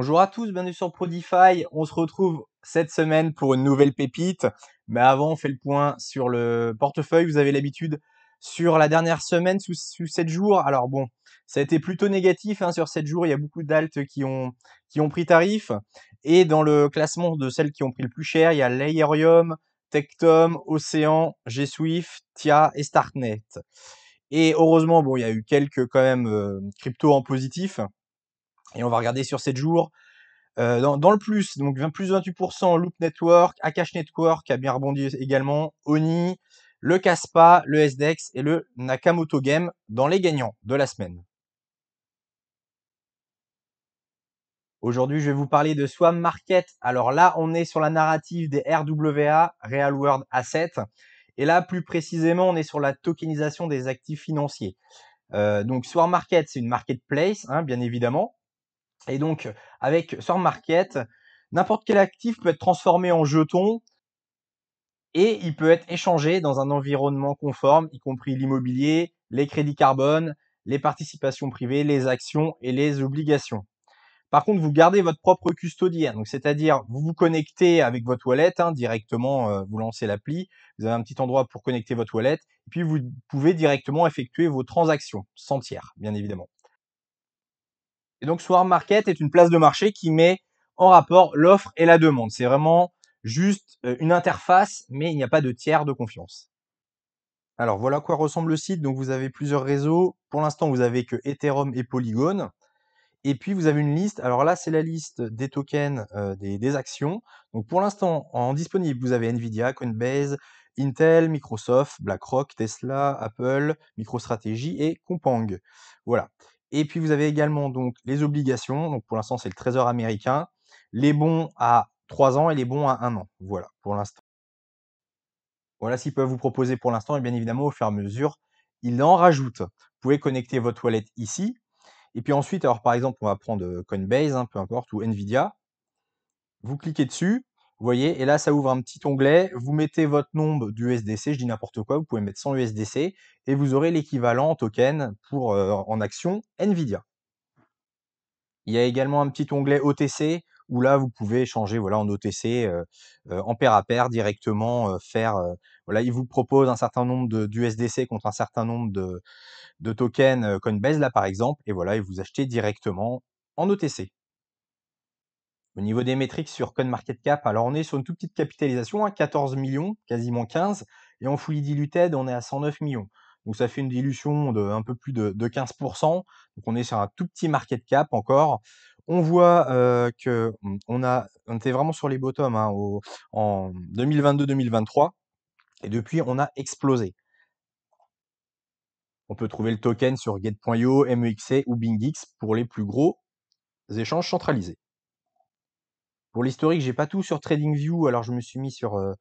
Bonjour à tous, bienvenue sur Prodify. On se retrouve cette semaine pour une nouvelle pépite. Mais avant, on fait le point sur le portefeuille. Vous avez l'habitude sur la dernière semaine, sous, 7 jours. Alors bon, ça a été plutôt négatif hein, sur 7 jours. Il y a beaucoup d'altes qui ont, qui ont pris tarif. Et dans le classement de celles qui ont pris le plus cher, il y a Layerium, Tectom, Océan, GSwift, TIA et Startnet. Et heureusement, bon, il y a eu quelques quand même euh, crypto en positif. Et on va regarder sur 7 jours. dans, le plus, donc 20, plus 28%, Loop Network, Akash Network a bien rebondi également, Oni, le Caspa, le SDEX et le Nakamoto Game dans les gagnants de la semaine. Aujourd'hui, je vais vous parler de Swam Market. Alors là, on est sur la narrative des RWA, Real World Assets. Et là, plus précisément, on est sur la tokenisation des actifs financiers. donc, Swarm Market, c'est une marketplace, hein, bien évidemment, et donc, avec Sort Market, n'importe quel actif peut être transformé en jeton et il peut être échangé dans un environnement conforme, y compris l'immobilier, les crédits carbone, les participations privées, les actions et les obligations. Par contre, vous gardez votre propre custodiaire, donc c'est-à-dire vous vous connectez avec votre wallet hein, directement, euh, vous lancez l'appli, vous avez un petit endroit pour connecter votre wallet, et puis vous pouvez directement effectuer vos transactions sans tiers, bien évidemment. Et donc, Swarm Market est une place de marché qui met en rapport l'offre et la demande. C'est vraiment juste euh, une interface, mais il n'y a pas de tiers de confiance. Alors voilà à quoi ressemble le site. Donc vous avez plusieurs réseaux. Pour l'instant, vous avez que Ethereum et Polygon. Et puis vous avez une liste. Alors là, c'est la liste des tokens, euh, des, des, actions. Donc pour l'instant, en disponible, vous avez Nvidia, Coinbase, Intel, Microsoft, BlackRock, Tesla, Apple, MicroStrategy et Compang. Voilà. Et puis vous avez également donc les obligations. Donc pour l'instant, c'est le Trésor américain. Les bons à 3 ans et les bons à 1 an. Voilà, pour l'instant. Voilà ce qu'ils peuvent vous proposer pour l'instant. Et bien évidemment, au fur et à mesure, ils en rajoutent. Vous pouvez connecter votre wallet ici. Et puis ensuite, alors par exemple, on va prendre euh, Coinbase, hein, peu importe, ou Nvidia. Vous cliquez dessus. Vous voyez, et là, ça ouvre un petit onglet. Vous mettez votre nombre d'USDC, je dis n'importe quoi, vous pouvez mettre 100 USDC, et vous aurez l'équivalent token pour, euh, en action NVIDIA. Il y a également un petit onglet OTC, où là, vous pouvez échanger voilà, en OTC, euh, euh, en pair à pair, directement faire... voilà, il vous propose un certain nombre d'USDC contre un certain nombre de, de tokens Coinbase, là, par exemple, et voilà, et vous achetez directement en OTC. Au niveau des métriques sur CoinMarketCap, alors on est sur une toute petite capitalisation, à hein, 14 millions, quasiment 15, et en fully diluted, on est à 109 millions. Donc ça fait une dilution de un peu plus de, 15%. Donc on est sur un tout petit market cap encore. On voit qu'on euh, que on a, on était vraiment sur les bottoms hein, en 2022-2023, et depuis on a explosé. On peut trouver le token sur Get.io, MEXC e ou BingX pour les plus gros échanges centralisés. Pour l'historique, j'ai pas tout sur TradingView, alors je me suis mis sur euh,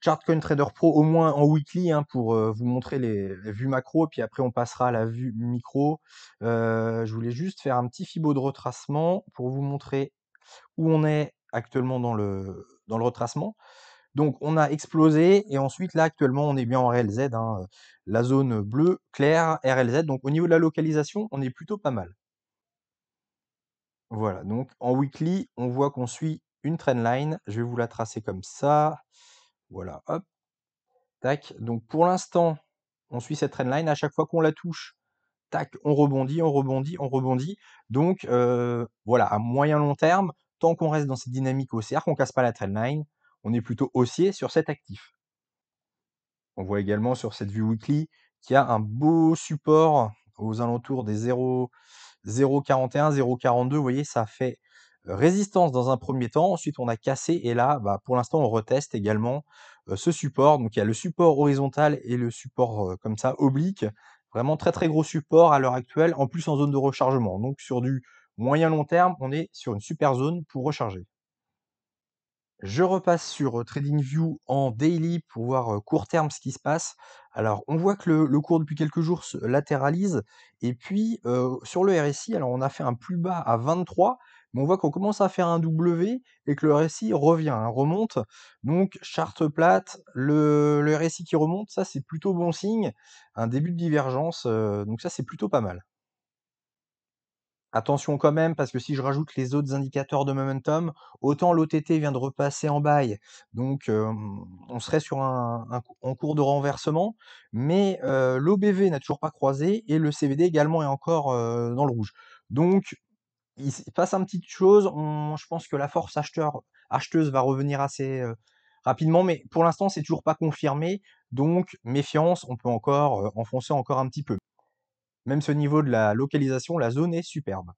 ChartCoin Trader Pro au moins en weekly hein, pour euh, vous montrer les, vues macro, puis après on passera à la vue micro. Euh, je voulais juste faire un petit fibo de retracement pour vous montrer où on est actuellement dans le, dans le retracement. Donc on a explosé et ensuite là actuellement on est bien en RLZ, hein, la zone bleue claire RLZ. Donc au niveau de la localisation on est plutôt pas mal. Voilà, donc en weekly, on voit qu'on suit une trendline. Je vais vous la tracer comme ça. Voilà, hop. Tac. Donc pour l'instant, on suit cette trendline. À chaque fois qu'on la touche, tac, on rebondit, on rebondit, on rebondit. Donc euh, voilà, à moyen long terme, tant qu'on reste dans cette dynamique haussière, qu'on casse pas la trendline, on est plutôt haussier sur cet actif. On voit également sur cette vue weekly qu'il y a un beau support aux alentours des 0, 0,41, 0,42, vous voyez, ça fait euh, résistance dans un premier temps. Ensuite, on a cassé et là, bah, pour l'instant, on reteste également euh, ce support. Donc, il y a le support horizontal et le support euh, comme ça oblique. Vraiment très très gros support à l'heure actuelle, en plus en zone de rechargement. Donc, sur du moyen long terme, on est sur une super zone pour recharger. Je repasse sur TradingView en daily pour voir court terme ce qui se passe. Alors, on voit que le, cours depuis quelques jours se latéralise. Et puis, sur le RSI, alors on a fait un plus bas à 23, mais on voit qu'on commence à faire un W et que le RSI revient, hein, remonte. Donc, charte plate, le, RSI qui remonte, ça c'est plutôt bon signe. Un début de divergence, donc ça c'est plutôt pas mal. Attention quand même, parce que si je rajoute les autres indicateurs de momentum, autant l'OTT vient de repasser en bail, donc on serait sur un, en cours de renversement, mais l'OBV n'a toujours pas croisé et le CVD également est encore dans le rouge. Donc il se passe un petite chose, je pense que la force acheteuse va revenir assez rapidement, mais pour l'instant c'est toujours pas confirmé, donc méfiance, on peut encore enfoncer encore un petit peu. Même ce niveau de la localisation, la zone est superbe.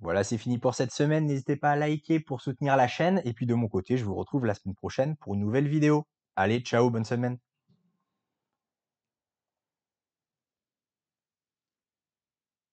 Voilà, c'est fini pour cette semaine. N'hésitez pas à liker pour soutenir la chaîne. Et puis de mon côté, je vous retrouve la semaine prochaine pour une nouvelle vidéo. Allez, ciao, bonne semaine.